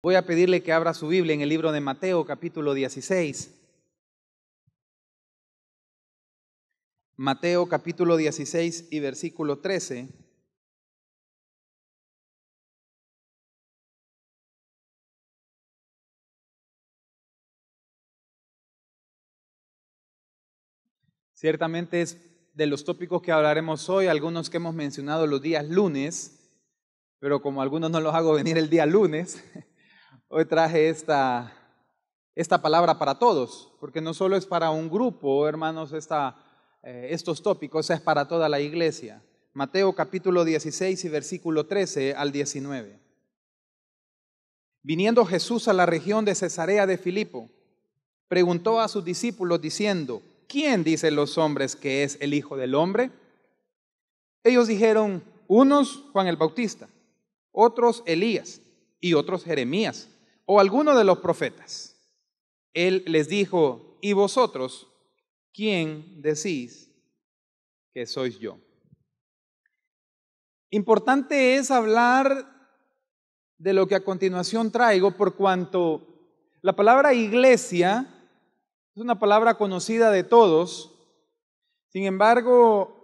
Voy a pedirle que abra su Biblia en el libro de Mateo capítulo 16. Mateo capítulo 16 y versículo 13. Ciertamente es de los tópicos que hablaremos hoy, algunos que hemos mencionado los días lunes, pero como algunos no los hago venir el día lunes, Hoy traje esta, esta palabra para todos, porque no solo es para un grupo, hermanos, esta, eh, estos tópicos, es para toda la iglesia. Mateo capítulo 16 y versículo 13 al 19. Viniendo Jesús a la región de Cesarea de Filipo, preguntó a sus discípulos diciendo, ¿quién dicen los hombres que es el Hijo del Hombre? Ellos dijeron, unos Juan el Bautista, otros Elías y otros Jeremías o alguno de los profetas. Él les dijo, ¿y vosotros quién decís que sois yo? Importante es hablar de lo que a continuación traigo por cuanto la palabra iglesia es una palabra conocida de todos, sin embargo,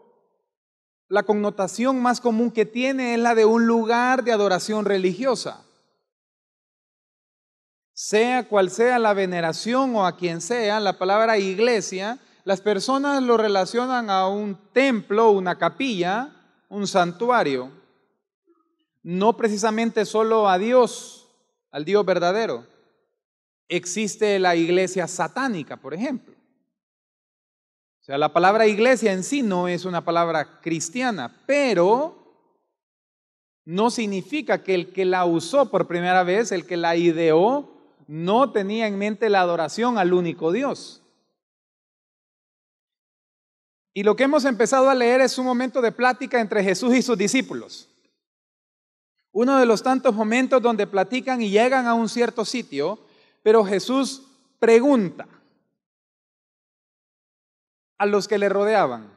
la connotación más común que tiene es la de un lugar de adoración religiosa. Sea cual sea la veneración o a quien sea, la palabra iglesia, las personas lo relacionan a un templo, una capilla, un santuario. No precisamente solo a Dios, al Dios verdadero. Existe la iglesia satánica, por ejemplo. O sea, la palabra iglesia en sí no es una palabra cristiana, pero no significa que el que la usó por primera vez, el que la ideó, no tenía en mente la adoración al único Dios. Y lo que hemos empezado a leer es un momento de plática entre Jesús y sus discípulos. Uno de los tantos momentos donde platican y llegan a un cierto sitio, pero Jesús pregunta a los que le rodeaban.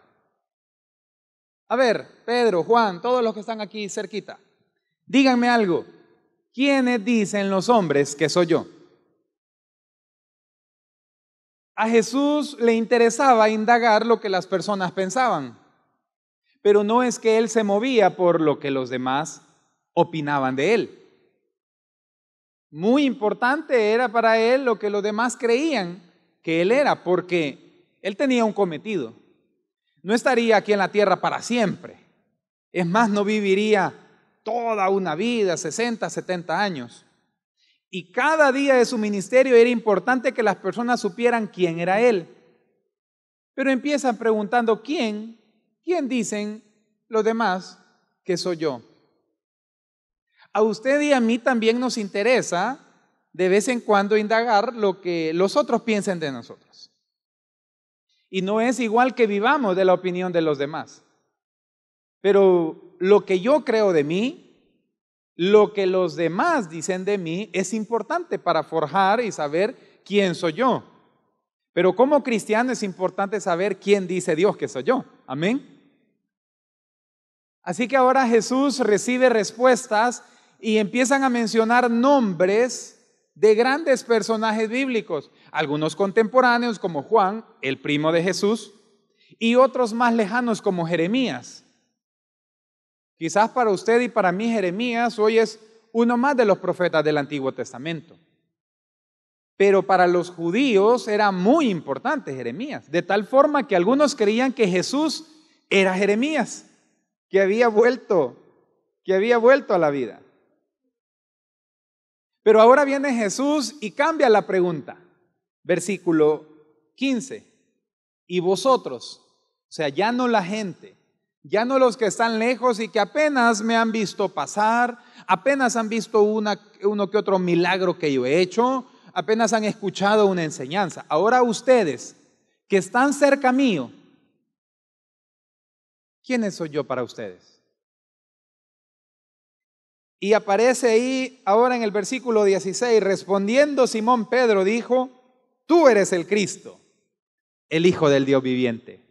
A ver, Pedro, Juan, todos los que están aquí cerquita, díganme algo. ¿Quiénes dicen los hombres que soy yo? A Jesús le interesaba indagar lo que las personas pensaban, pero no es que él se movía por lo que los demás opinaban de él. Muy importante era para él lo que los demás creían que él era, porque él tenía un cometido. No estaría aquí en la tierra para siempre. Es más, no viviría toda una vida, 60, 70 años. Y cada día de su ministerio era importante que las personas supieran quién era él. Pero empiezan preguntando, ¿quién? ¿Quién dicen los demás que soy yo? A usted y a mí también nos interesa de vez en cuando indagar lo que los otros piensen de nosotros. Y no es igual que vivamos de la opinión de los demás. Pero lo que yo creo de mí, lo que los demás dicen de mí es importante para forjar y saber quién soy yo. Pero como cristiano es importante saber quién dice Dios que soy yo. Amén. Así que ahora Jesús recibe respuestas y empiezan a mencionar nombres de grandes personajes bíblicos, algunos contemporáneos como Juan, el primo de Jesús, y otros más lejanos como Jeremías. Quizás para usted y para mí Jeremías hoy es uno más de los profetas del Antiguo Testamento. Pero para los judíos era muy importante Jeremías, de tal forma que algunos creían que Jesús era Jeremías, que había vuelto, que había vuelto a la vida. Pero ahora viene Jesús y cambia la pregunta. Versículo 15. Y vosotros, o sea, ya no la gente, ya no los que están lejos y que apenas me han visto pasar, apenas han visto uno que otro milagro que yo he hecho, apenas han escuchado una enseñanza. Ahora ustedes que están cerca mío, ¿quiénes soy yo para ustedes? Y aparece ahí ahora en el versículo 16, respondiendo Simón Pedro dijo, tú eres el Cristo, el Hijo del Dios viviente.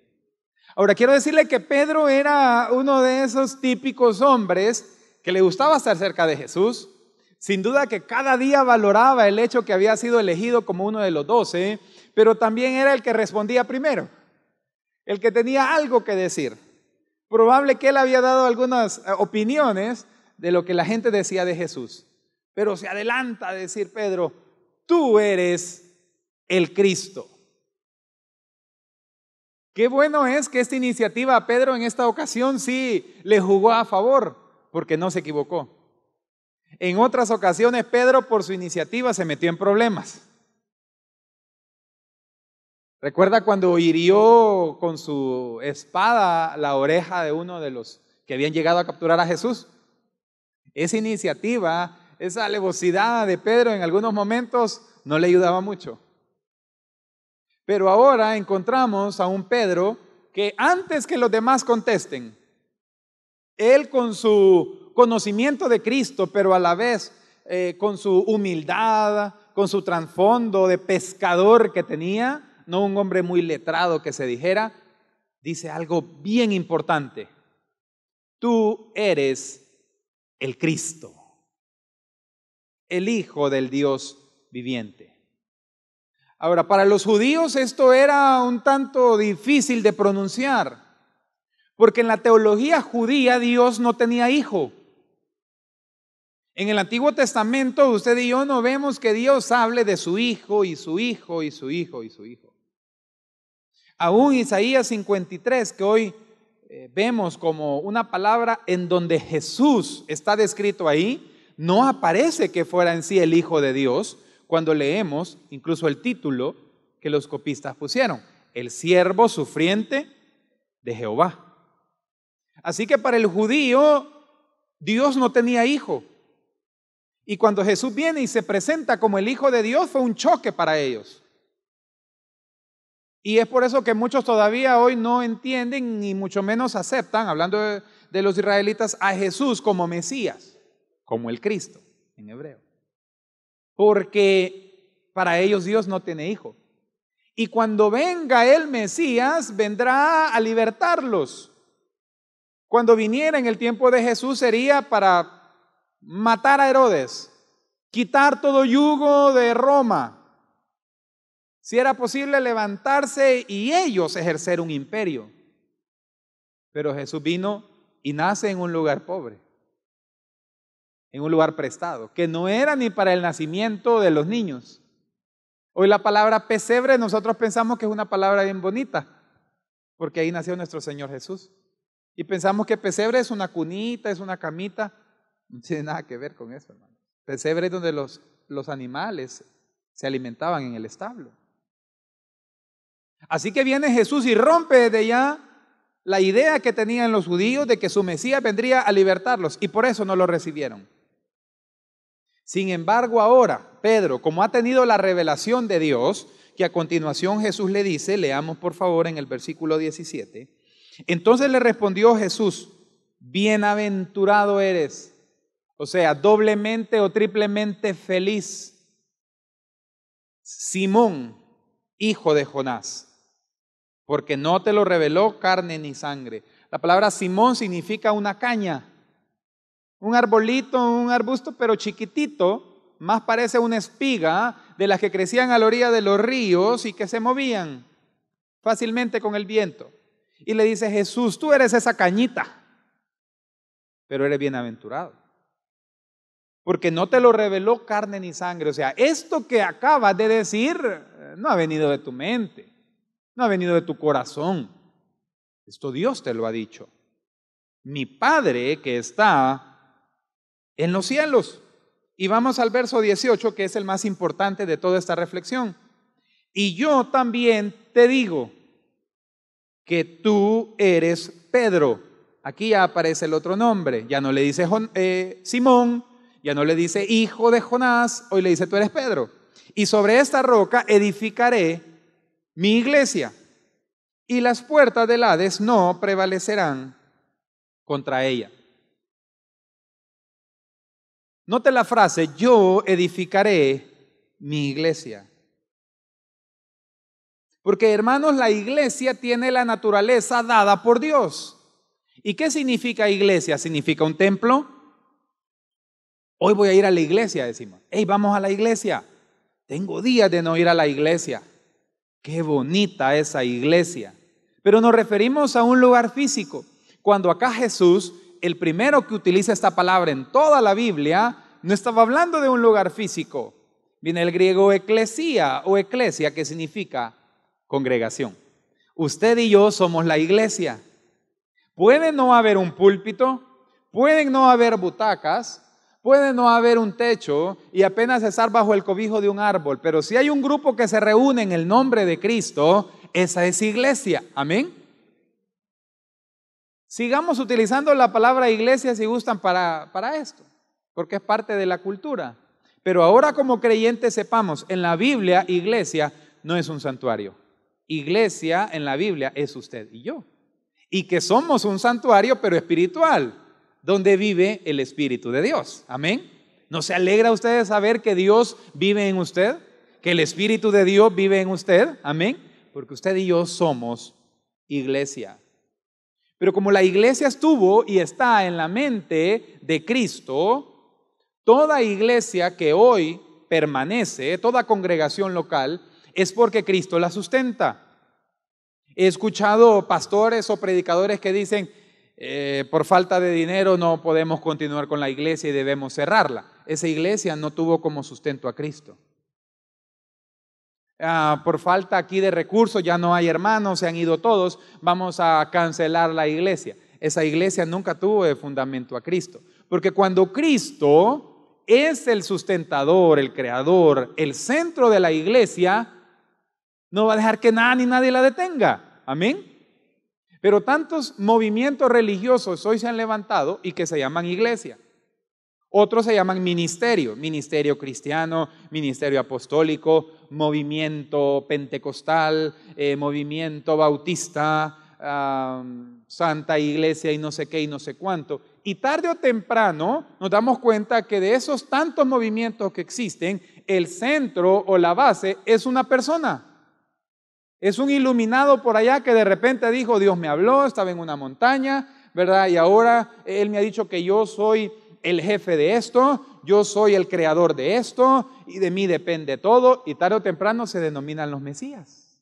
Ahora, quiero decirle que Pedro era uno de esos típicos hombres que le gustaba estar cerca de Jesús. Sin duda que cada día valoraba el hecho que había sido elegido como uno de los doce, pero también era el que respondía primero, el que tenía algo que decir. Probable que él había dado algunas eh, opiniones de lo que la gente decía de Jesús, pero se adelanta a decir Pedro, tú eres el Cristo. Qué bueno es que esta iniciativa a Pedro en esta ocasión sí le jugó a favor, porque no se equivocó. En otras ocasiones Pedro por su iniciativa se metió en problemas. Recuerda cuando hirió con su espada la oreja de uno de los que habían llegado a capturar a Jesús. Esa iniciativa, esa alevosidad de Pedro en algunos momentos no le ayudaba mucho. Pero ahora encontramos a un Pedro que antes que los demás contesten, él con su conocimiento de Cristo, pero a la vez eh, con su humildad, con su trasfondo de pescador que tenía, no un hombre muy letrado que se dijera, dice algo bien importante. Tú eres el Cristo, el Hijo del Dios viviente. Ahora, para los judíos esto era un tanto difícil de pronunciar, porque en la teología judía Dios no tenía hijo. En el Antiguo Testamento usted y yo no vemos que Dios hable de su hijo y su hijo y su hijo y su hijo. Aún Isaías 53, que hoy eh, vemos como una palabra en donde Jesús está descrito ahí, no aparece que fuera en sí el Hijo de Dios, cuando leemos incluso el título que los copistas pusieron, el siervo sufriente de Jehová. Así que para el judío Dios no tenía hijo. Y cuando Jesús viene y se presenta como el Hijo de Dios fue un choque para ellos. Y es por eso que muchos todavía hoy no entienden ni mucho menos aceptan, hablando de, de los israelitas, a Jesús como Mesías, como el Cristo en hebreo porque para ellos Dios no tiene hijo. Y cuando venga el Mesías, vendrá a libertarlos. Cuando viniera en el tiempo de Jesús sería para matar a Herodes, quitar todo yugo de Roma, si era posible levantarse y ellos ejercer un imperio. Pero Jesús vino y nace en un lugar pobre en un lugar prestado, que no era ni para el nacimiento de los niños. Hoy la palabra pesebre nosotros pensamos que es una palabra bien bonita, porque ahí nació nuestro Señor Jesús. Y pensamos que pesebre es una cunita, es una camita. No tiene nada que ver con eso, hermano. Pesebre es donde los, los animales se alimentaban en el establo. Así que viene Jesús y rompe de ya la idea que tenían los judíos de que su Mesías vendría a libertarlos y por eso no lo recibieron. Sin embargo, ahora, Pedro, como ha tenido la revelación de Dios, que a continuación Jesús le dice, leamos por favor en el versículo 17, entonces le respondió Jesús, bienaventurado eres, o sea, doblemente o triplemente feliz, Simón, hijo de Jonás, porque no te lo reveló carne ni sangre. La palabra Simón significa una caña. Un arbolito, un arbusto, pero chiquitito, más parece una espiga de las que crecían a la orilla de los ríos y que se movían fácilmente con el viento. Y le dice, Jesús, tú eres esa cañita, pero eres bienaventurado. Porque no te lo reveló carne ni sangre. O sea, esto que acabas de decir eh, no ha venido de tu mente, no ha venido de tu corazón. Esto Dios te lo ha dicho. Mi Padre que está en los cielos. Y vamos al verso 18, que es el más importante de toda esta reflexión. Y yo también te digo que tú eres Pedro. Aquí ya aparece el otro nombre. Ya no le dice eh, Simón, ya no le dice hijo de Jonás, hoy le dice tú eres Pedro. Y sobre esta roca edificaré mi iglesia. Y las puertas del Hades no prevalecerán contra ella. Note la frase, yo edificaré mi iglesia. Porque hermanos, la iglesia tiene la naturaleza dada por Dios. ¿Y qué significa iglesia? ¿Significa un templo? Hoy voy a ir a la iglesia, decimos. Ey, vamos a la iglesia. Tengo días de no ir a la iglesia. Qué bonita esa iglesia. Pero nos referimos a un lugar físico. Cuando acá Jesús el primero que utiliza esta palabra en toda la Biblia, no estaba hablando de un lugar físico. Viene el griego eclesia o eclesia, que significa congregación. Usted y yo somos la iglesia. Puede no haber un púlpito, pueden no haber butacas, puede no haber un techo y apenas estar bajo el cobijo de un árbol, pero si hay un grupo que se reúne en el nombre de Cristo, esa es iglesia. Amén. Sigamos utilizando la palabra iglesia si gustan para, para esto, porque es parte de la cultura. Pero ahora como creyentes sepamos, en la Biblia iglesia no es un santuario. Iglesia en la Biblia es usted y yo. Y que somos un santuario pero espiritual, donde vive el Espíritu de Dios. Amén. ¿No se alegra usted de saber que Dios vive en usted? Que el Espíritu de Dios vive en usted. Amén. Porque usted y yo somos iglesia. Pero como la iglesia estuvo y está en la mente de Cristo, toda iglesia que hoy permanece, toda congregación local, es porque Cristo la sustenta. He escuchado pastores o predicadores que dicen, eh, por falta de dinero no podemos continuar con la iglesia y debemos cerrarla. Esa iglesia no tuvo como sustento a Cristo. Ah, por falta aquí de recursos, ya no hay hermanos, se han ido todos, vamos a cancelar la iglesia. Esa iglesia nunca tuvo de fundamento a Cristo. Porque cuando Cristo es el sustentador, el creador, el centro de la iglesia, no va a dejar que nada ni nadie la detenga. Amén. Pero tantos movimientos religiosos hoy se han levantado y que se llaman iglesia. Otros se llaman ministerio, ministerio cristiano, ministerio apostólico, movimiento pentecostal, eh, movimiento bautista, santa iglesia y no sé qué y no sé cuánto. Y tarde o temprano nos damos cuenta que de esos tantos movimientos que existen, el centro o la base es una persona. Es un iluminado por allá que de repente dijo, Dios me habló, estaba en una montaña, ¿verdad? Y ahora Él me ha dicho que yo soy el jefe de esto, yo soy el creador de esto y de mí depende todo y tarde o temprano se denominan los Mesías.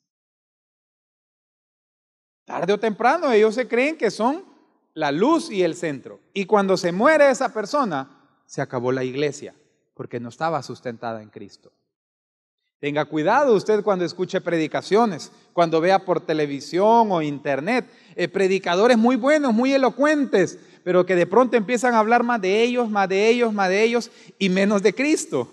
Tarde o temprano ellos se creen que son la luz y el centro. Y cuando se muere esa persona, se acabó la iglesia porque no estaba sustentada en Cristo. Tenga cuidado usted cuando escuche predicaciones, cuando vea por televisión o internet eh, predicadores muy buenos, muy elocuentes, pero que de pronto empiezan a hablar más de ellos, más de ellos, más de ellos y menos de Cristo.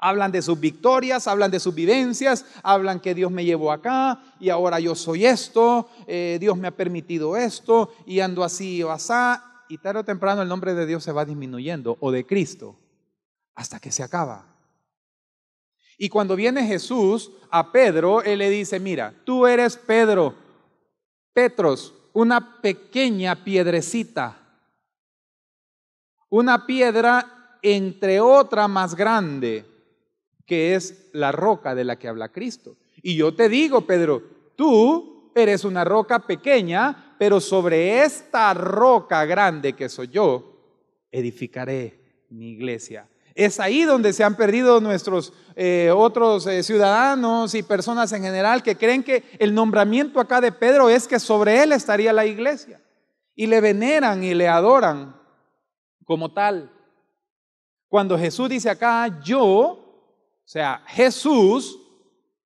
Hablan de sus victorias, hablan de sus vivencias, hablan que Dios me llevó acá y ahora yo soy esto, eh, Dios me ha permitido esto y ando así o asá. Y tarde o temprano el nombre de Dios se va disminuyendo o de Cristo hasta que se acaba. Y cuando viene Jesús a Pedro, él le dice, mira, tú eres Pedro, Petros, una pequeña piedrecita, una piedra entre otra más grande, que es la roca de la que habla Cristo. Y yo te digo, Pedro, tú eres una roca pequeña, pero sobre esta roca grande que soy yo, edificaré mi iglesia. Es ahí donde se han perdido nuestros eh, otros eh, ciudadanos y personas en general que creen que el nombramiento acá de Pedro es que sobre él estaría la iglesia. Y le veneran y le adoran como tal. Cuando Jesús dice acá, yo, o sea, Jesús,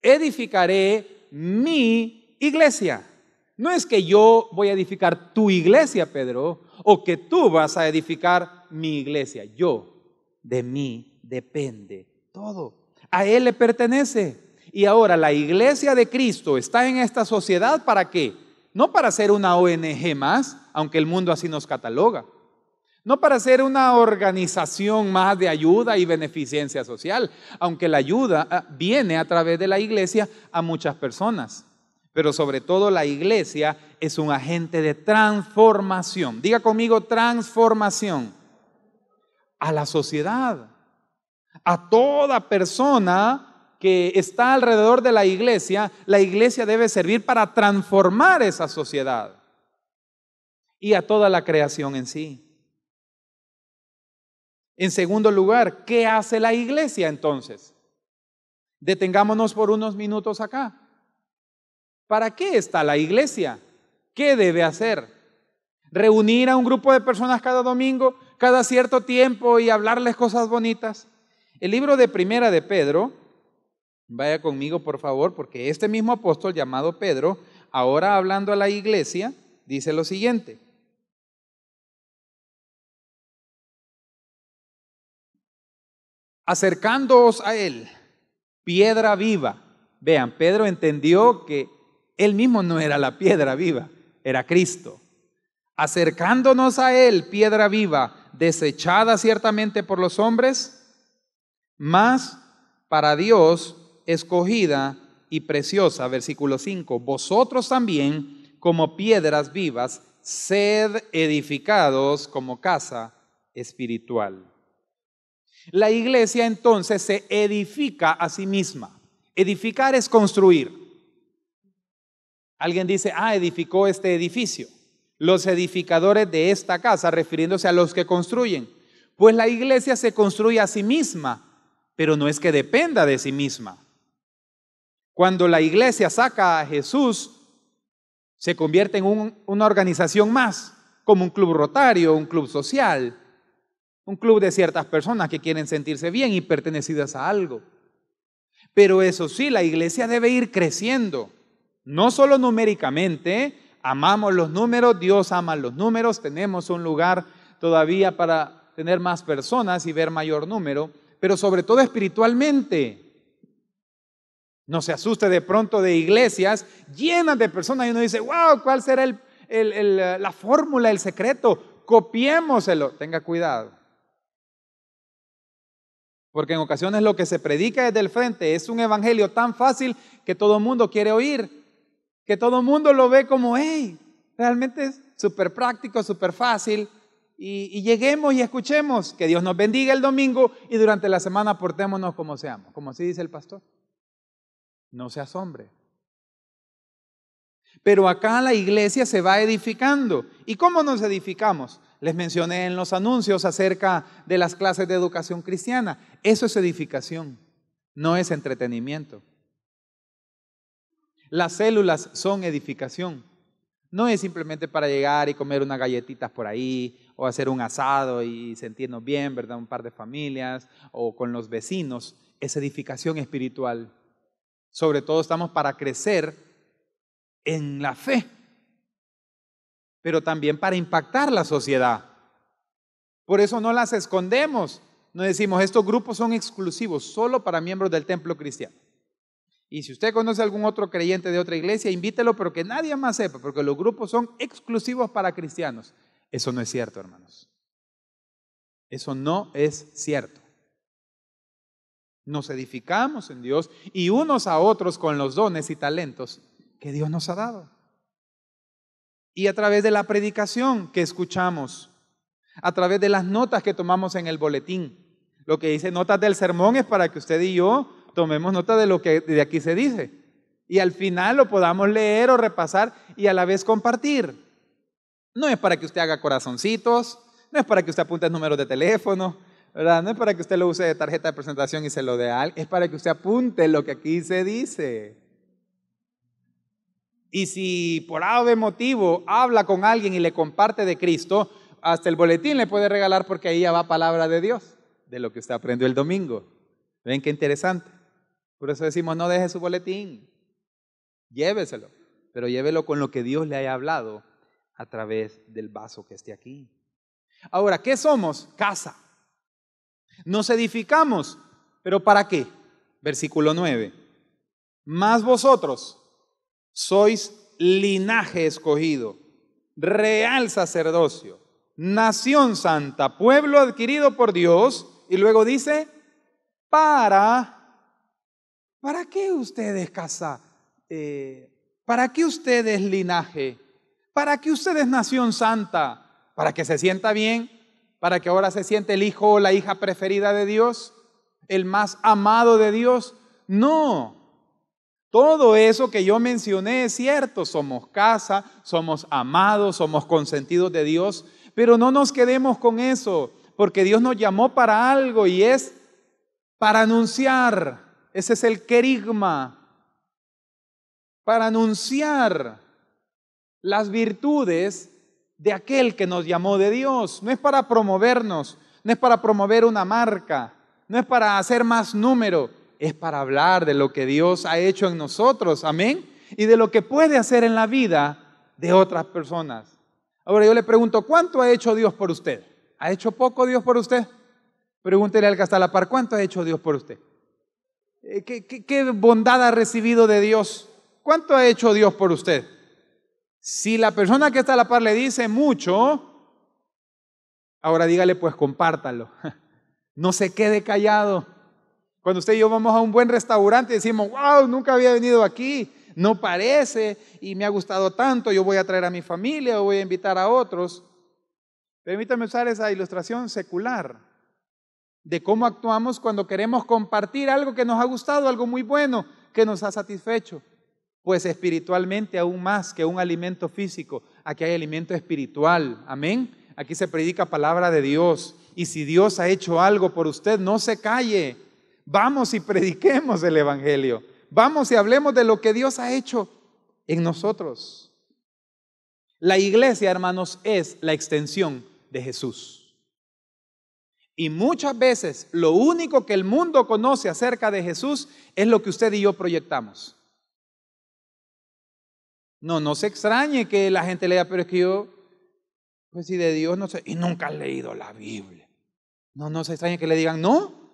edificaré mi iglesia. No es que yo voy a edificar tu iglesia, Pedro, o que tú vas a edificar mi iglesia, yo de mí depende todo. A Él le pertenece. Y ahora la iglesia de Cristo está en esta sociedad para qué? No para ser una ONG más, aunque el mundo así nos cataloga. No para ser una organización más de ayuda y beneficencia social, aunque la ayuda ah, viene a través de la iglesia a muchas personas. Pero sobre todo la iglesia es un agente de transformación. Diga conmigo transformación a la sociedad, a toda persona que está alrededor de la iglesia. La iglesia debe servir para transformar esa sociedad y a toda la creación en sí. En segundo lugar, ¿qué hace la iglesia entonces? Detengámonos por unos minutos acá. ¿Para qué está la iglesia? ¿Qué debe hacer? ¿Reunir a un grupo de personas cada domingo? cada cierto tiempo y hablarles cosas bonitas. El libro de Primera de Pedro, vaya conmigo por favor, porque este mismo apóstol llamado Pedro, ahora hablando a la iglesia, dice lo siguiente. Acercándoos a él, piedra viva. Vean, Pedro entendió que él mismo no era la piedra viva, era Cristo. Acercándonos a él, piedra viva desechada ciertamente por los hombres, mas para Dios escogida y preciosa. Versículo 5. Vosotros también, como piedras vivas, sed edificados como casa espiritual. La iglesia entonces se edifica a sí misma. Edificar es construir. Alguien dice, ah, edificó este edificio los edificadores de esta casa, refiriéndose a los que construyen. Pues la iglesia se construye a sí misma, pero no es que dependa de sí misma. Cuando la iglesia saca a Jesús, se convierte en una organización más, como un club rotario, un club social, un club de ciertas personas que quieren sentirse bien y pertenecidas a algo. Pero eso sí, la iglesia debe ir creciendo, no solo numéricamente, amamos los números, Dios ama los números, tenemos un lugar todavía para tener más personas y ver mayor número, pero sobre todo espiritualmente. No se asuste de pronto de iglesias llenas de personas y uno dice, wow, ¿cuál será la fórmula, el secreto? Copiémoselo. Tenga cuidado. Porque en ocasiones lo que se predica desde el frente es un evangelio tan fácil que todo el mundo quiere oír que todo el mundo lo ve como, hey, realmente es súper práctico, súper fácil. Y, y, lleguemos y escuchemos. Que Dios nos bendiga el domingo y durante la semana portémonos como seamos, como así dice el pastor. No se asombre. Pero acá la iglesia se va edificando. ¿Y cómo nos edificamos? Les mencioné en los anuncios acerca de las clases de educación cristiana. Eso es edificación, no es entretenimiento. Las células son edificación. No es simplemente para llegar y comer unas galletitas por ahí, o hacer un asado y sentirnos bien, ¿verdad? Un par de familias, o con los vecinos. Es edificación espiritual. Sobre todo estamos para crecer en la fe, pero también para impactar la sociedad. Por eso no las escondemos. No decimos, estos grupos son exclusivos, solo para miembros del templo cristiano. Y si usted conoce a algún otro creyente de otra iglesia, invítelo, pero que nadie más sepa, porque los grupos son exclusivos para cristianos. Eso no es cierto, hermanos. Eso no es cierto. Nos edificamos en Dios y unos a otros con los dones y talentos que Dios nos ha dado. Y a través de la predicación que escuchamos, a través de las notas que tomamos en el boletín. Lo que dice notas del sermón es para que usted y yo tomemos nota de lo que de aquí se dice. Y al final lo podamos leer o repasar y a la vez compartir. No es para que usted haga corazoncitos, no es para que usted apunte números de teléfono, ¿verdad? No es para que usted lo use de tarjeta de presentación y se lo dé a alguien, es para que usted apunte lo que aquí se dice. Y si por de motivo habla con alguien y le comparte de Cristo, hasta el boletín le puede regalar porque ahí ya va palabra de Dios, de lo que usted aprendió el domingo. ¿Ven qué interesante? Por eso decimos, no deje su boletín, lléveselo, pero llévelo con lo que Dios le haya hablado a través del vaso que esté aquí. Ahora, ¿qué somos? Casa. Nos edificamos, pero ¿para qué? Versículo 9. Más vosotros sois linaje escogido, real sacerdocio, nación santa, pueblo adquirido por Dios, y luego dice, para ¿Para qué ustedes casa? Eh, ¿Para qué ustedes linaje? ¿Para qué ustedes nación santa? ¿Para que se sienta bien? ¿Para que ahora se siente el hijo o la hija preferida de Dios? ¿El más amado de Dios? No. Todo eso que yo mencioné es cierto. Somos casa, somos amados, somos consentidos de Dios. Pero no nos quedemos con eso, porque Dios nos llamó para algo y es para anunciar ese es el querigma para anunciar las virtudes de aquel que nos llamó de Dios. No es para promovernos, no es para promover una marca, no es para hacer más número, es para hablar de lo que Dios ha hecho en nosotros, amén, y de lo que puede hacer en la vida de otras personas. Ahora yo le pregunto, ¿cuánto ha hecho Dios por usted? ¿Ha hecho poco Dios por usted? Pregúntele al que ¿cuánto ha hecho Dios por usted? Eh, ¿Qué, bondad ha recibido de Dios? ¿Cuánto ha hecho Dios por usted? Si la persona que está a la par le dice mucho, ahora dígale pues compártalo. No se quede callado. Cuando usted y yo vamos a un buen restaurante y decimos, wow, nunca había venido aquí, no parece y me ha gustado tanto, yo voy a traer a mi familia o voy a invitar a otros. Permítame usar esa ilustración secular de cómo actuamos cuando queremos compartir algo que nos ha gustado, algo muy bueno, que nos ha satisfecho. Pues espiritualmente aún más que un alimento físico, aquí hay alimento espiritual. Amén. Aquí se predica palabra de Dios. Y si Dios ha hecho algo por usted, no se calle. Vamos y prediquemos el Evangelio. Vamos y hablemos de lo que Dios ha hecho en nosotros. La iglesia, hermanos, es la extensión de Jesús. Y muchas veces lo único que el mundo conoce acerca de Jesús es lo que usted y yo proyectamos. No, no se extrañe que la gente lea, pero es que yo, pues si de Dios no sé, y nunca han leído la Biblia. No, no se extrañe que le digan no.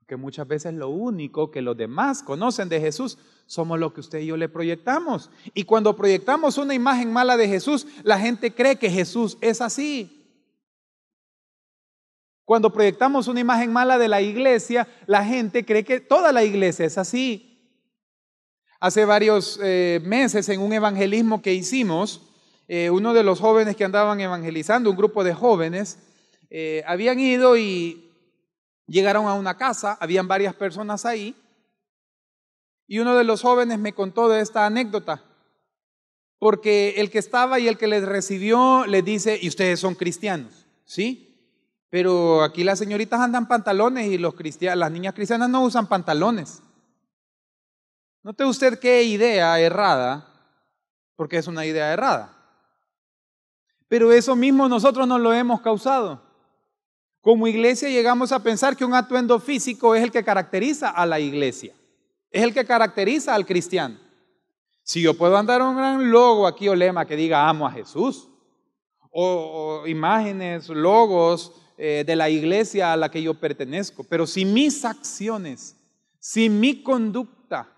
Porque muchas veces lo único que los demás conocen de Jesús somos lo que usted y yo le proyectamos. Y cuando proyectamos una imagen mala de Jesús, la gente cree que Jesús es así. Cuando proyectamos una imagen mala de la iglesia, la gente cree que toda la iglesia es así. Hace varios eh, meses en un evangelismo que hicimos, eh, uno de los jóvenes que andaban evangelizando, un grupo de jóvenes, eh, habían ido y llegaron a una casa, habían varias personas ahí, y uno de los jóvenes me contó de esta anécdota, porque el que estaba y el que les recibió les dice, y ustedes son cristianos, ¿sí? Pero aquí las señoritas andan pantalones y las niñas cristianas no usan pantalones. Note usted qué idea errada, porque es una idea errada. Pero eso mismo nosotros nos lo hemos causado. Como iglesia llegamos a pensar que un atuendo físico es el que caracteriza a la iglesia, es el que caracteriza al cristiano. Si yo puedo andar un gran logo aquí o lema que diga amo a Jesús, o imágenes, logos eh, de la iglesia a la que yo pertenezco, pero si mis acciones, si mi conducta,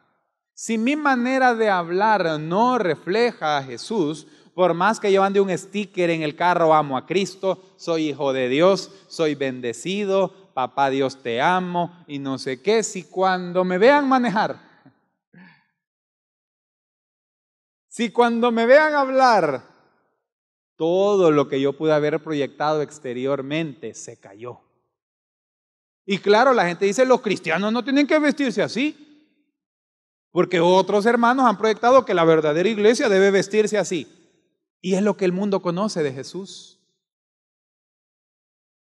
si mi manera de hablar no refleja a Jesús, por más que yo ande un sticker en el carro, amo a Cristo, soy hijo de Dios, soy bendecido, papá Dios te amo y no sé qué, si cuando me vean manejar, si cuando me vean hablar todo lo que yo pude haber proyectado exteriormente se cayó. Y claro, la gente dice, los cristianos no tienen que vestirse así, porque otros hermanos han proyectado que la verdadera iglesia debe vestirse así. Y es lo que el mundo conoce de Jesús.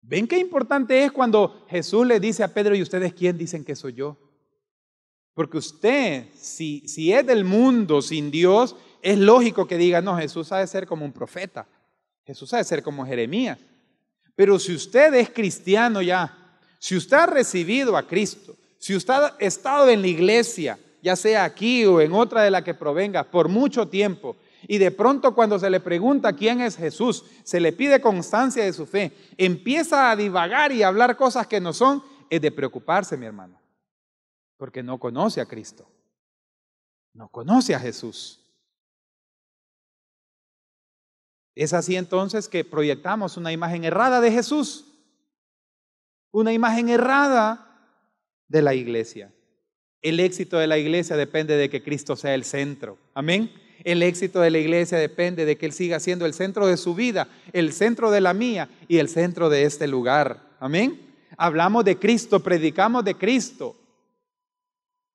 ¿Ven qué importante es cuando Jesús le dice a Pedro, ¿y ustedes quién dicen que soy yo? Porque usted, si, si es del mundo sin Dios, es lógico que diga, no, Jesús ha de ser como un profeta, Jesús ha de ser como Jeremías. Pero si usted es cristiano ya, si usted ha recibido a Cristo, si usted ha estado en la iglesia, ya sea aquí o en otra de la que provenga, por mucho tiempo, y de pronto cuando se le pregunta quién es Jesús, se le pide constancia de su fe, empieza a divagar y a hablar cosas que no son, es de preocuparse, mi hermano, porque no conoce a Cristo, no conoce a Jesús. Es así entonces que proyectamos una imagen errada de Jesús, una imagen errada de la iglesia. El éxito de la iglesia depende de que Cristo sea el centro. Amén. El éxito de la iglesia depende de que Él siga siendo el centro de su vida, el centro de la mía y el centro de este lugar. Amén. Hablamos de Cristo, predicamos de Cristo.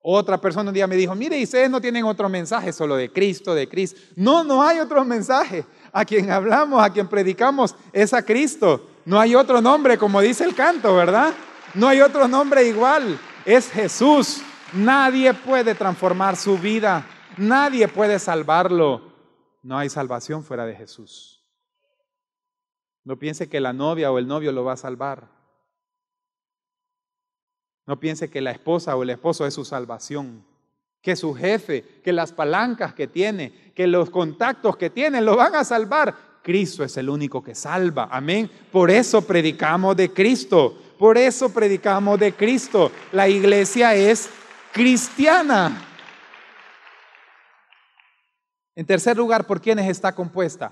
Otra persona un día me dijo, mire, y ustedes no tienen otro mensaje, solo de Cristo, de Cristo. No, no hay otro mensaje a quien hablamos, a quien predicamos, es a Cristo. No hay otro nombre, como dice el canto, ¿verdad? No hay otro nombre igual. Es Jesús. Nadie puede transformar su vida. Nadie puede salvarlo. No hay salvación fuera de Jesús. No piense que la novia o el novio lo va a salvar. No piense que la esposa o el esposo es su salvación que su jefe, que las palancas que tiene, que los contactos que tiene lo van a salvar. Cristo es el único que salva. Amén. Por eso predicamos de Cristo. Por eso predicamos de Cristo. La iglesia es cristiana. En tercer lugar, ¿por quiénes está compuesta?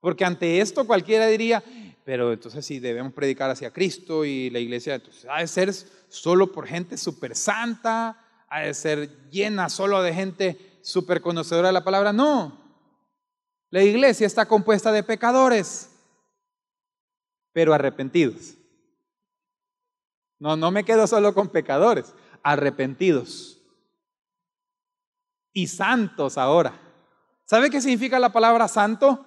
Porque ante esto cualquiera diría, pero entonces si debemos predicar hacia Cristo y la iglesia, entonces ha de ser solo por gente súper santa, ha de ser llena solo de gente súper conocedora de la palabra. No, la iglesia está compuesta de pecadores, pero arrepentidos. No, no me quedo solo con pecadores, arrepentidos. Y santos ahora. ¿Sabe qué significa la palabra santo?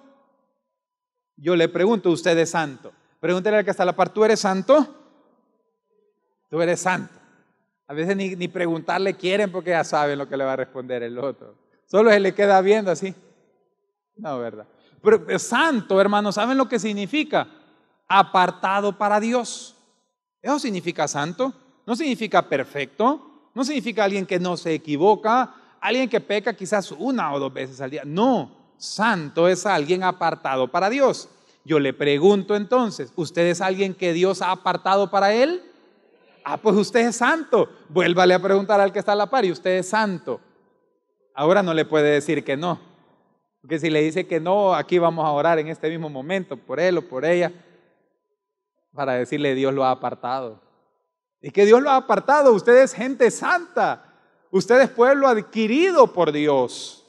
Yo le pregunto, ¿usted es santo? Pregúntele al que está a la par, ¿tú eres santo? Tú eres santo. A veces ni, preguntarle quieren porque ya saben lo que le va a responder el otro. Solo se le queda viendo así. No, ¿verdad? Pero, santo, hermano, ¿saben lo que significa? Apartado para Dios. Eso significa santo. No significa perfecto. No significa alguien que no se equivoca. Alguien que peca quizás una o dos veces al día. No, santo es alguien apartado para Dios. Yo le pregunto entonces, ¿usted es alguien que Dios ha apartado para él? Ah, pues usted es santo. Vuélvale a preguntar al que está a la par y usted es santo. Ahora no le puede decir que no. Porque si le dice que no, aquí vamos a orar en este mismo momento por él o por ella. Para decirle Dios lo ha apartado. Y que Dios lo ha apartado. Usted es gente santa. Usted es pueblo adquirido por Dios.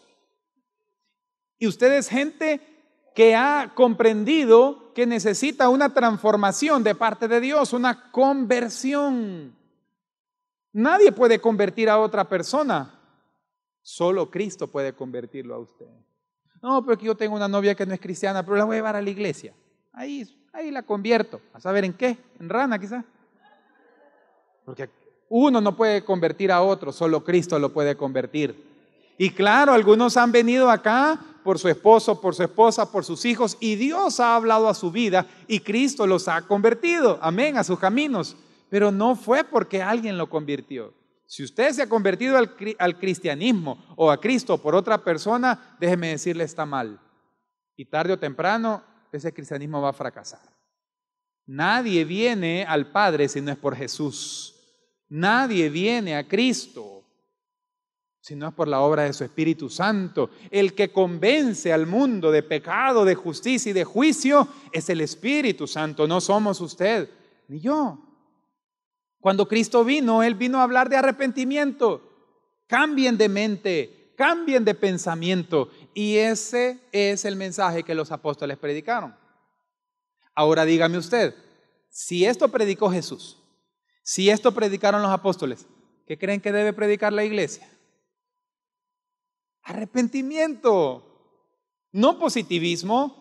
Y usted es gente que ha comprendido que necesita una transformación de parte de Dios, una conversión. Nadie puede convertir a otra persona, solo Cristo puede convertirlo a usted. No, pero que yo tengo una novia que no es cristiana, pero la voy a llevar a la iglesia. Ahí, ahí la convierto. A saber en qué, en rana quizás. Porque uno no puede convertir a otro, solo Cristo lo puede convertir. Y claro, algunos han venido acá por su esposo, por su esposa, por sus hijos, y Dios ha hablado a su vida y Cristo los ha convertido, amén, a sus caminos. Pero no fue porque alguien lo convirtió. Si usted se ha convertido al, al cristianismo o a Cristo por otra persona, déjeme decirle, está mal. Y tarde o temprano, ese cristianismo va a fracasar. Nadie viene al Padre si no es por Jesús. Nadie viene a Cristo sino es por la obra de su Espíritu Santo. El que convence al mundo de pecado, de justicia y de juicio es el Espíritu Santo, no somos usted ni yo. Cuando Cristo vino, Él vino a hablar de arrepentimiento. Cambien de mente, cambien de pensamiento. Y ese es el mensaje que los apóstoles predicaron. Ahora dígame usted, si esto predicó Jesús, si esto predicaron los apóstoles, ¿qué creen que debe predicar la iglesia? Arrepentimiento, no positivismo.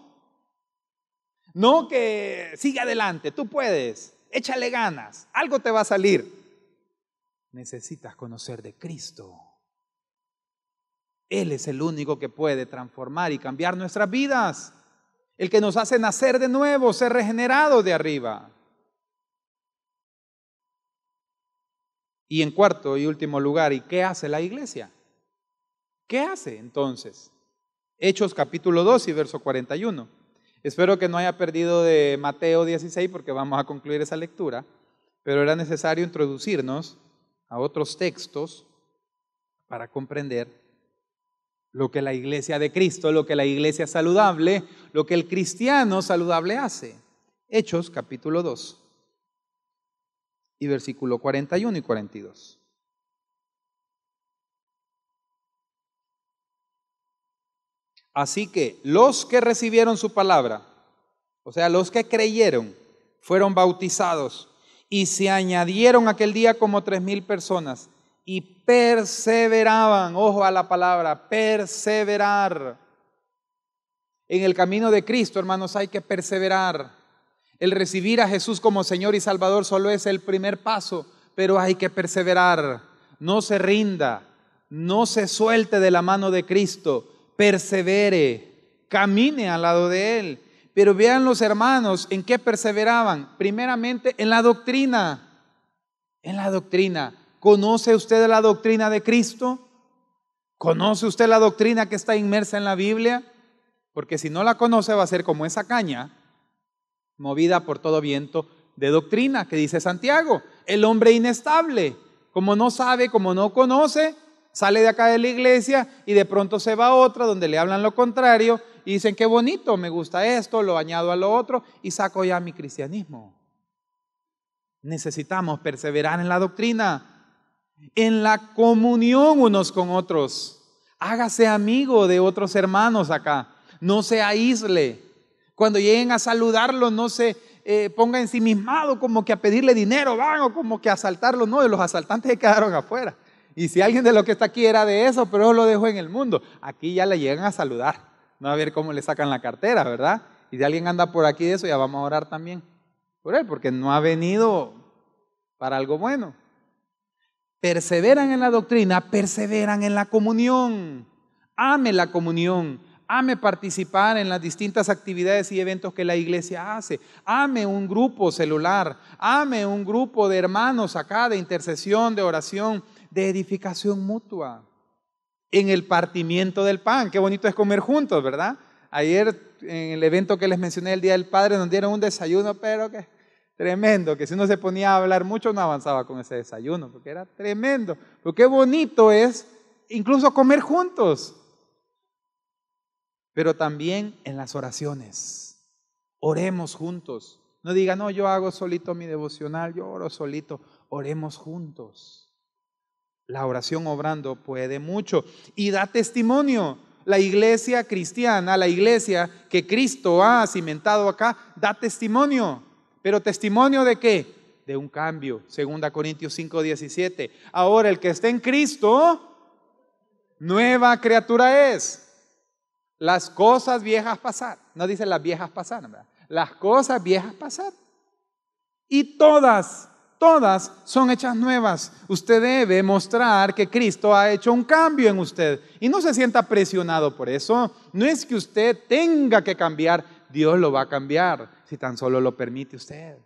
No que siga adelante, tú puedes, échale ganas, algo te va a salir. Necesitas conocer de Cristo. Él es el único que puede transformar y cambiar nuestras vidas. El que nos hace nacer de nuevo, ser regenerado de arriba. Y en cuarto y último lugar, ¿y qué hace la iglesia? ¿Qué hace entonces? Hechos capítulo 2 y verso 41. Espero que no haya perdido de Mateo 16 porque vamos a concluir esa lectura, pero era necesario introducirnos a otros textos para comprender lo que la iglesia de Cristo, lo que la iglesia saludable, lo que el cristiano saludable hace. Hechos capítulo 2 y versículo 41 y 42. Así que los que recibieron su palabra, o sea, los que creyeron, fueron bautizados y se añadieron aquel día como tres mil personas y perseveraban, ojo a la palabra, perseverar. En el camino de Cristo, hermanos, hay que perseverar. El recibir a Jesús como Señor y Salvador solo es el primer paso, pero hay que perseverar. No se rinda, no se suelte de la mano de Cristo persevere, camine al lado de él. Pero vean los hermanos en qué perseveraban. Primeramente en la doctrina. En la doctrina. ¿Conoce usted la doctrina de Cristo? ¿Conoce usted la doctrina que está inmersa en la Biblia? Porque si no la conoce va a ser como esa caña movida por todo viento de doctrina que dice Santiago. El hombre inestable, como no sabe, como no conoce, sale de acá de la iglesia y de pronto se va a otra donde le hablan lo contrario y dicen, qué bonito, me gusta esto, lo añado a lo otro y saco ya mi cristianismo. Necesitamos perseverar en la doctrina, en la comunión unos con otros. Hágase amigo de otros hermanos acá, no se aísle. Cuando lleguen a saludarlo, no se eh, ponga ensimismado como que a pedirle dinero, van o como que a asaltarlo. No, de los asaltantes se quedaron afuera. Y si alguien de lo que está aquí era de eso, pero lo dejó en el mundo, aquí ya le llegan a saludar. No a ver cómo le sacan la cartera, ¿verdad? Y si alguien anda por aquí de eso, ya vamos a orar también por él, porque no ha venido para algo bueno. Perseveran en la doctrina, perseveran en la comunión. Ame la comunión, ame participar en las distintas actividades y eventos que la iglesia hace, ame un grupo celular, ame un grupo de hermanos acá de intercesión, de oración, de edificación mutua, en el partimiento del pan. Qué bonito es comer juntos, ¿verdad? Ayer en el evento que les mencioné el Día del Padre nos dieron un desayuno, pero que tremendo, que si uno se ponía a hablar mucho no avanzaba con ese desayuno, porque era tremendo. Pero qué bonito es incluso comer juntos, pero también en las oraciones. Oremos juntos. No diga, no, yo hago solito mi devocional, yo oro solito. Oremos juntos. La oración obrando puede mucho y da testimonio. La iglesia cristiana, la iglesia que Cristo ha cimentado acá, da testimonio. Pero testimonio de qué? De un cambio. Segunda Corintios 17. Ahora el que está en Cristo, nueva criatura es. Las cosas viejas pasar. No dice las viejas pasar, ¿verdad? Las cosas viejas pasar. Y todas todas son hechas nuevas. Usted debe mostrar que Cristo ha hecho un cambio en usted y no se sienta presionado por eso. No es que usted tenga que cambiar, Dios lo va a cambiar si tan solo lo permite usted.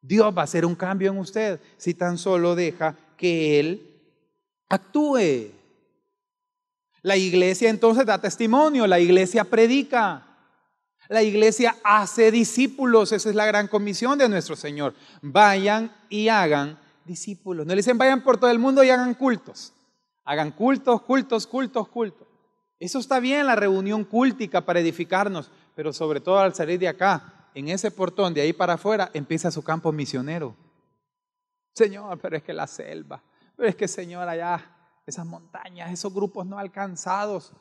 Dios va a hacer un cambio en usted si tan solo deja que Él actúe. La iglesia entonces da testimonio, la iglesia predica. La iglesia hace discípulos, esa es la gran comisión de nuestro Señor. Vayan y hagan discípulos. No le dicen vayan por todo el mundo y hagan cultos. Hagan cultos, cultos, cultos, cultos. Eso está bien, la reunión cúltica para edificarnos, pero sobre todo al salir de acá, en ese portón de ahí para afuera, empieza su campo misionero. Señor, pero es que la selva, pero es que Señor allá, esas montañas, esos grupos no alcanzados,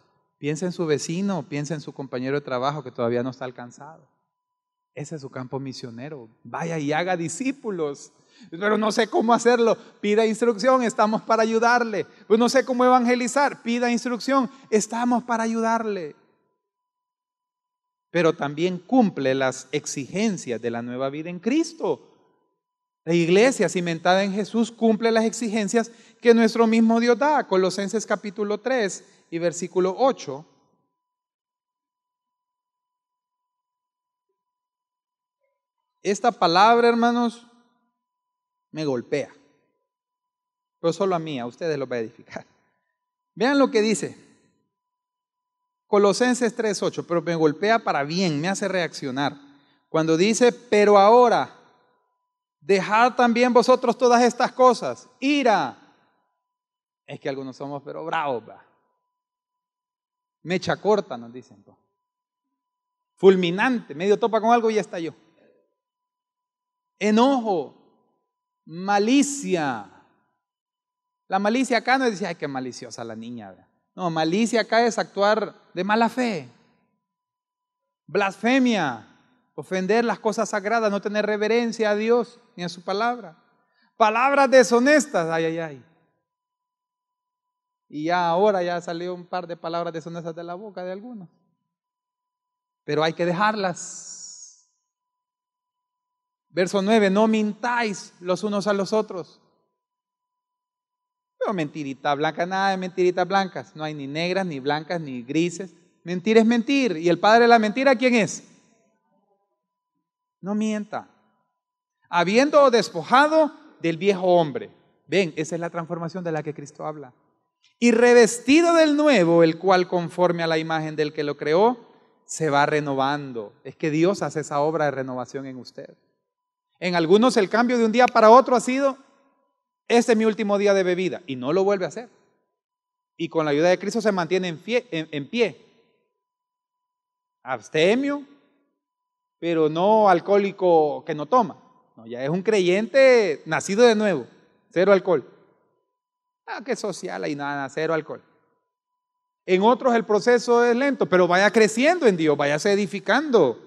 Piensa en su vecino, piensa en su compañero de trabajo que todavía no está alcanzado. Ese es su campo misionero. Vaya y haga discípulos. Pero no sé cómo hacerlo. Pida instrucción, estamos para ayudarle. Pues no sé cómo evangelizar. Pida instrucción, estamos para ayudarle. Pero también cumple las exigencias de la nueva vida en Cristo. La iglesia cimentada en Jesús cumple las exigencias que nuestro mismo Dios da. Colosenses capítulo 3 y versículo 8. Esta palabra, hermanos, me golpea. Pero solo a mí, a ustedes lo va a edificar. Vean lo que dice. Colosenses 3:8, pero me golpea para bien, me hace reaccionar. Cuando dice, pero ahora, dejad también vosotros todas estas cosas. Ira. Es que algunos somos, pero bravos. ¿va? Mecha corta, nos dicen. Fulminante, medio topa con algo y ya yo. Enojo, malicia. La malicia acá no es decir, ay, qué maliciosa la niña. No, malicia acá es actuar de mala fe. Blasfemia, ofender las cosas sagradas, no tener reverencia a Dios ni a su palabra. Palabras deshonestas, ay, ay, ay. Y ya ahora ya salió un par de palabras de deshonestas de la boca de algunos. Pero hay que dejarlas. Verso 9, no mintáis los unos a los otros. Pero mentirita blanca, nada de mentiritas blancas. No hay ni negras, ni blancas, ni grises. Mentir es mentir. ¿Y el padre de la mentira quién es? No mienta. Habiendo despojado del viejo hombre. Ven, esa es la transformación de la que Cristo habla y revestido del nuevo, el cual conforme a la imagen del que lo creó, se va renovando. Es que Dios hace esa obra de renovación en usted. En algunos el cambio de un día para otro ha sido, este es mi último día de bebida, y no lo vuelve a hacer. Y con la ayuda de Cristo se mantiene en, pie, Abstemio, pero no alcohólico que no toma. ya es un creyente nacido de nuevo, cero alcohol. Ah, que social, ahí nada, cero alcohol. En otros el proceso es lento, pero vaya creciendo en Dios, se edificando.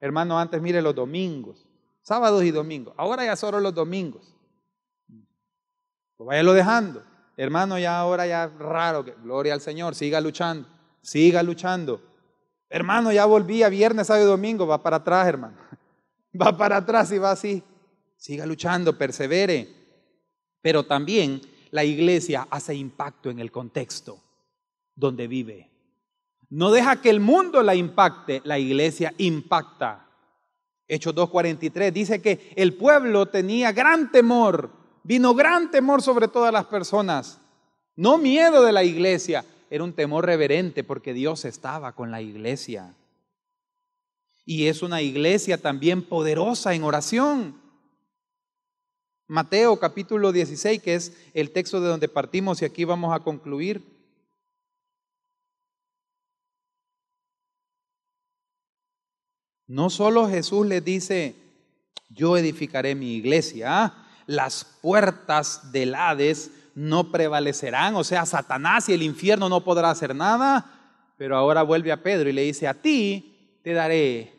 Hermano, antes mire los domingos, sábados y domingos. Ahora ya solo los domingos. Pues váyalo dejando. Hermano, ya ahora ya raro, que, gloria al Señor, siga luchando, siga luchando. Hermano, ya volví a viernes, sábado y domingo, va para atrás, hermano. Va para atrás y va así. Siga luchando, persevere. Pero también la iglesia hace impacto en el contexto donde vive. No deja que el mundo la impacte, la iglesia impacta. Hechos 2.43 dice que el pueblo tenía gran temor, vino gran temor sobre todas las personas, no miedo de la iglesia, era un temor reverente porque Dios estaba con la iglesia. Y es una iglesia también poderosa en oración. Mateo capítulo 16, que es el texto de donde partimos y aquí vamos a concluir. No solo Jesús le dice, yo edificaré mi iglesia, las puertas del Hades no prevalecerán, o sea, Satanás y el infierno no podrá hacer nada, pero ahora vuelve a Pedro y le dice, a ti te daré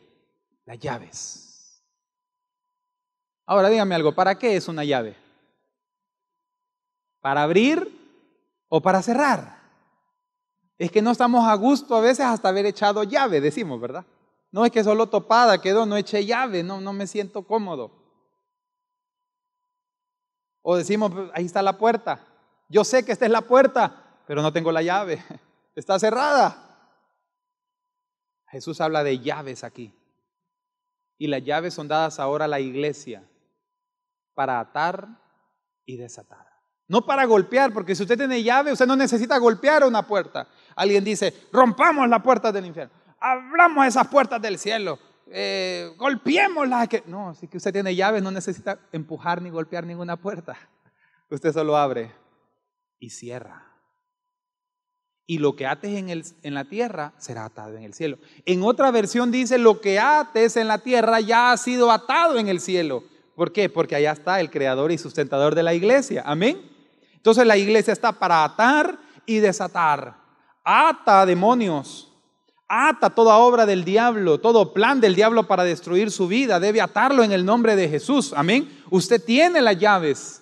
las llaves Ahora dígame algo, ¿para qué es una llave? ¿Para abrir o para cerrar? Es que no estamos a gusto a veces hasta haber echado llave, decimos, ¿verdad? No es que solo topada quedó, no eché llave, no, no me siento cómodo. O decimos, ahí está la puerta. Yo sé que esta es la puerta, pero no tengo la llave. Está cerrada. Jesús habla de llaves aquí. Y las llaves son dadas ahora a la iglesia para atar y desatar. No para golpear, porque si usted tiene llave, usted no necesita golpear una puerta. Alguien dice, rompamos las puertas del infierno, abramos esas puertas del cielo, eh, golpeémoslas. No, si usted tiene llave, no necesita empujar ni golpear ninguna puerta. Usted solo abre y cierra. Y lo que ates en, el, en la tierra será atado en el cielo. En otra versión dice, lo que ates en la tierra ya ha sido atado en el cielo. ¿Por qué? Porque allá está el creador y sustentador de la iglesia. Amén. Entonces la iglesia está para atar y desatar. Ata demonios. Ata toda obra del diablo, todo plan del diablo para destruir su vida. Debe atarlo en el nombre de Jesús. Amén. Usted tiene las llaves.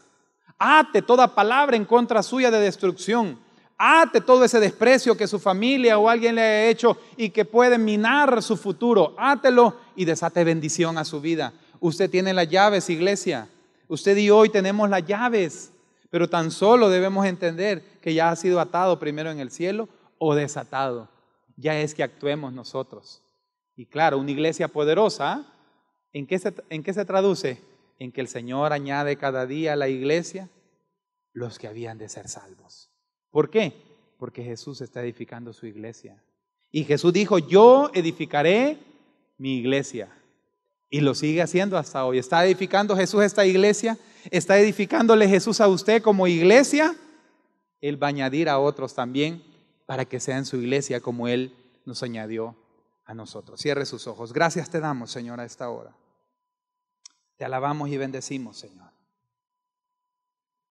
Ate toda palabra en contra suya de destrucción. Ate todo ese desprecio que su familia o alguien le ha hecho y que puede minar su futuro. Átelo y desate bendición a su vida. Usted tiene las llaves, iglesia. Usted y hoy tenemos las llaves, pero tan solo debemos entender que ya ha sido atado primero en el cielo o desatado. Ya es que actuemos nosotros. Y claro, una iglesia poderosa, ¿en qué se, en qué se traduce? En que el Señor añade cada día a la iglesia los que habían de ser salvos. ¿Por qué? Porque Jesús está edificando su iglesia. Y Jesús dijo, yo edificaré mi iglesia. Y lo sigue haciendo hasta hoy. Está edificando Jesús esta iglesia. Está edificándole Jesús a usted como iglesia. Él va a añadir a otros también para que sean su iglesia como Él nos añadió a nosotros. Cierre sus ojos. Gracias te damos, Señor, a esta hora. Te alabamos y bendecimos, Señor.